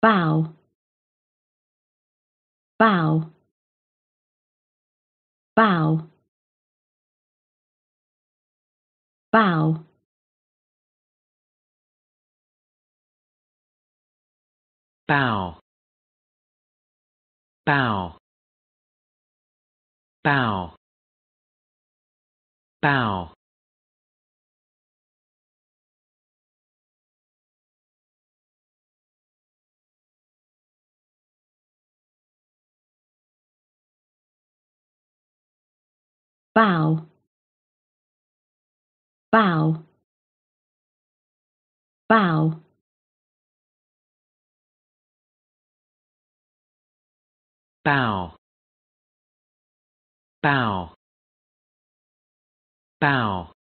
bow bow bow bow bow bow bow bow bow bow bow bow bow bow